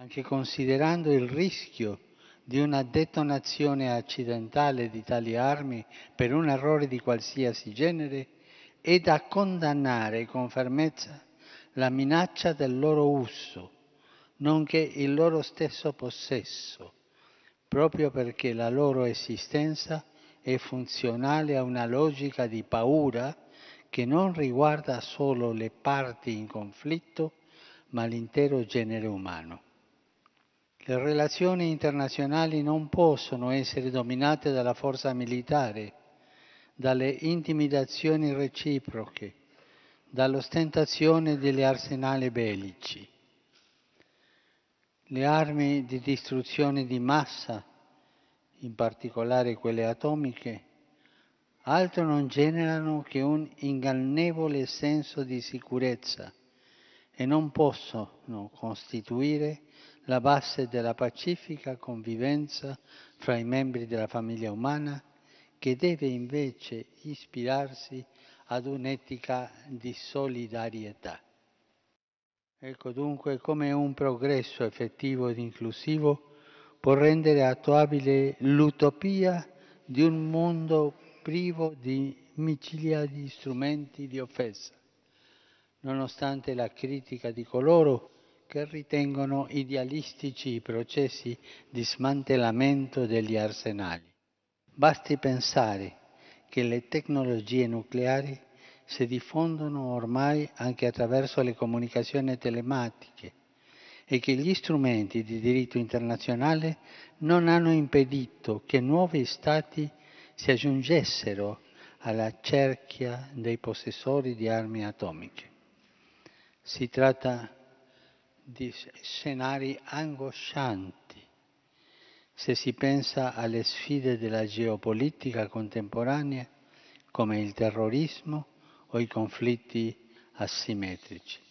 anche considerando il rischio di una detonazione accidentale di tali armi per un errore di qualsiasi genere, è da condannare con fermezza la minaccia del loro uso, nonché il loro stesso possesso, proprio perché la loro esistenza è funzionale a una logica di paura che non riguarda solo le parti in conflitto, ma l'intero genere umano. Le relazioni internazionali non possono essere dominate dalla forza militare, dalle intimidazioni reciproche, dall'ostentazione degli arsenali bellici. Le armi di distruzione di massa, in particolare quelle atomiche, altro non generano che un ingannevole senso di sicurezza e non possono costituire la base della pacifica convivenza fra i membri della famiglia umana, che deve invece ispirarsi ad un'etica di solidarietà. Ecco dunque come un progresso effettivo ed inclusivo può rendere attuabile l'utopia di un mondo privo di micilia di strumenti di offesa nonostante la critica di coloro che ritengono idealistici i processi di smantellamento degli arsenali. Basti pensare che le tecnologie nucleari si diffondono ormai anche attraverso le comunicazioni telematiche e che gli strumenti di diritto internazionale non hanno impedito che nuovi stati si aggiungessero alla cerchia dei possessori di armi atomiche. Si tratta di scenari angoscianti. Se si pensa alle sfide della geopolitica contemporanea come il terrorismo o i conflitti asimmetrici.